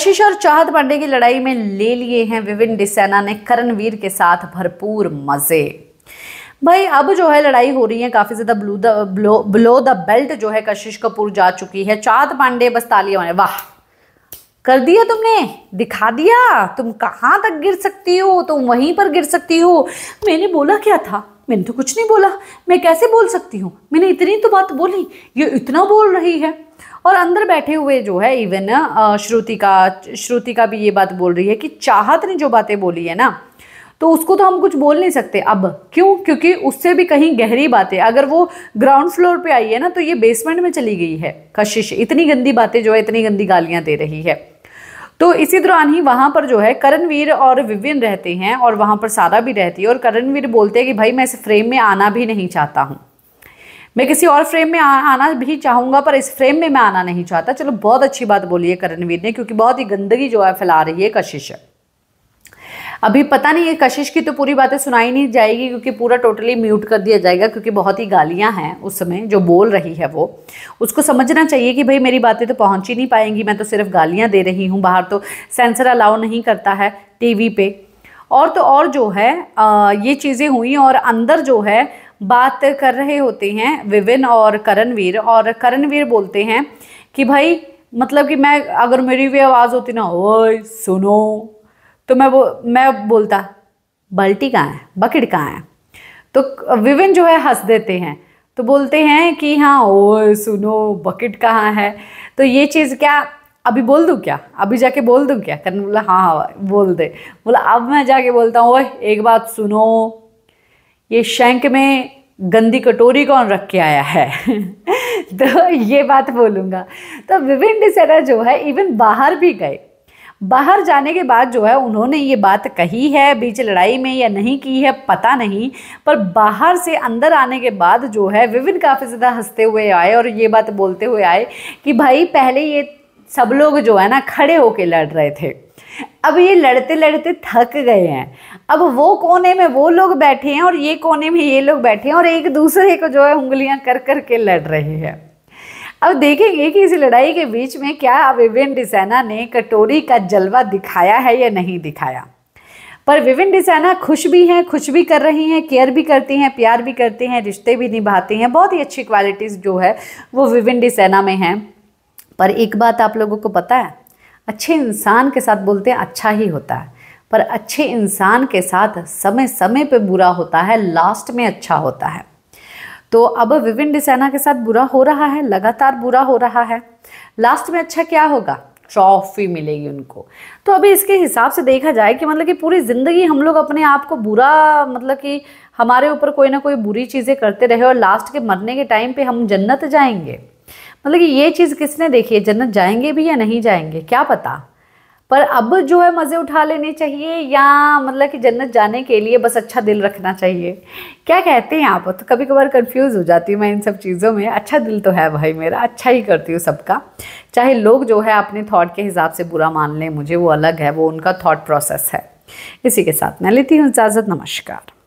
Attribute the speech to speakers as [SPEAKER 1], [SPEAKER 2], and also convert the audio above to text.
[SPEAKER 1] कशिश और चाहत पांडे की लड़ाई में ले लिए हैं विविन डिसेना ने करणवीर के साथ भरपूर मज़े भाई अब जो है लड़ाई हो रही है काफ़ी ज़्यादा blue the blow blow the belt जो है कशिश कपूर जा चुकी है चाहत पांडे बस तालियां मारे वाह कर दिया तुमने दिखा दिया तुम कहां तक गिर सकती हो तुम वहीं पर गिर सकती हो मैंने बोला क्या था मैंने तो कुछ नहीं बोला मैं कैसे बोल सकती हूँ मैंने इतनी तो बात बोली ये इतना बोल रही है और अंदर बैठे हुए जो है इवन श्रुति का श्रुति का भी ये बात बोल रही है कि चाहत ने जो बातें बोली है ना तो उसको तो हम कुछ बोल नहीं सकते अब क्यों क्योंकि उससे भी कहीं गहरी बातें अगर वो ग्राउंड फ्लोर पे आई है ना तो ये बेसमेंट में चली गई है कशिश इतनी गंदी बातें जो है इतनी गंदी गालियां दे रही है तो इसी दौरान ही वहाँ पर जो है करणवीर और विविन रहते हैं और वहाँ पर सारा भी रहती है और करणवीर बोलते हैं कि भाई मैं इस फ्रेम में आना भी नहीं चाहता हूँ मैं किसी और फ्रेम में आ, आना भी चाहूँगा पर इस फ्रेम में मैं आना नहीं चाहता चलो बहुत अच्छी बात बोली है करणवीर ने क्योंकि बहुत ही गंदगी जो है फैला रही है कशिश है अभी पता नहीं ये कशिश की तो पूरी बातें सुनाई नहीं जाएगी क्योंकि पूरा टोटली म्यूट कर दिया जाएगा क्योंकि बहुत ही गालियाँ हैं उस समय जो बोल रही है वो उसको समझना चाहिए कि भाई मेरी बातें तो पहुँच ही नहीं पाएंगी मैं तो सिर्फ गालियाँ दे रही हूँ बाहर तो सेंसर अलाउ नहीं करता है टीवी पे और तो और जो है आ, ये चीज़ें हुई और अंदर जो है बात कर रहे होते हैं विविन और करणवीर और करणवीर बोलते हैं कि भाई मतलब कि मैं अगर मेरी भी आवाज़ होती ना ओए सुनो तो मैं वो मैं बोलता बाल्टी कहाँ है बकेट कहाँ है तो विविन जो है हंस देते हैं तो बोलते हैं कि हाँ ओ सुनो बकेट कहाँ है तो ये चीज़ क्या अभी बोल दूँ क्या अभी जाके बोल दूँ क्या करने बोला हाँ हाँ बोल दे बोला अब मैं जाके बोलता हूँ ओह एक बात सुनो ये शैंक में गंदी कटोरी कौन रख के आया है तो ये बात बोलूँगा तो विभिन्न डिसेरा जो है इवन बाहर भी गए बाहर जाने के बाद जो है उन्होंने ये बात कही है बीच लड़ाई में या नहीं की है पता नहीं पर बाहर से अंदर आने के बाद जो है विविन काफ़ी ज़्यादा हंसते हुए आए और ये बात बोलते हुए आए कि भाई पहले ये सब लोग जो है ना खड़े होके लड़ रहे थे अब ये लड़ते लड़ते थक गए हैं अब वो कोने में वो लोग बैठे हैं और ये कोने में ये लोग बैठे हैं और एक दूसरे को जो है उंगलियां कर कर के लड़ रहे हैं अब देखेंगे कि इस लड़ाई के बीच में क्या विभिन्न डिसैना ने कटोरी का जलवा दिखाया है या नहीं दिखाया पर विभिन्न डिसैना खुश भी हैं खुश भी कर रही हैं केयर भी करती हैं प्यार भी करती हैं रिश्ते भी निभाती हैं बहुत ही अच्छी क्वालिटीज़ जो है वो विभिन्न डिसैना में हैं पर एक बात आप लोगों को पता है अच्छे इंसान के साथ बोलते हैं अच्छा ही होता है पर अच्छे इंसान के साथ समय समय पे बुरा होता है लास्ट में अच्छा होता है तो अब विविन डिसेना के साथ बुरा हो रहा है लगातार बुरा हो रहा है लास्ट में अच्छा क्या होगा ट्रॉफी मिलेगी उनको तो अभी इसके हिसाब से देखा जाए कि मतलब कि पूरी ज़िंदगी हम लोग अपने आप को बुरा मतलब कि हमारे ऊपर कोई ना कोई बुरी चीज़ें करते रहे और लास्ट के मरने के टाइम पे हम जन्नत जाएंगे मतलब कि ये चीज़ किसने देखी है जन्नत जाएंगे भी या नहीं जाएंगे क्या पता पर अब जो है मज़े उठा लेने चाहिए या मतलब कि जन्नत जाने के लिए बस अच्छा दिल रखना चाहिए क्या कहते हैं आप तो कभी कभार कंफ्यूज हो जाती हूँ मैं इन सब चीज़ों में अच्छा दिल तो है भाई मेरा अच्छा ही करती हूँ सबका चाहे लोग जो है अपने थॉट के हिसाब से बुरा मान लें मुझे वो अलग है वो उनका थॉट प्रोसेस है इसी के साथ मैं लेती हूँ इजाज़त नमस्कार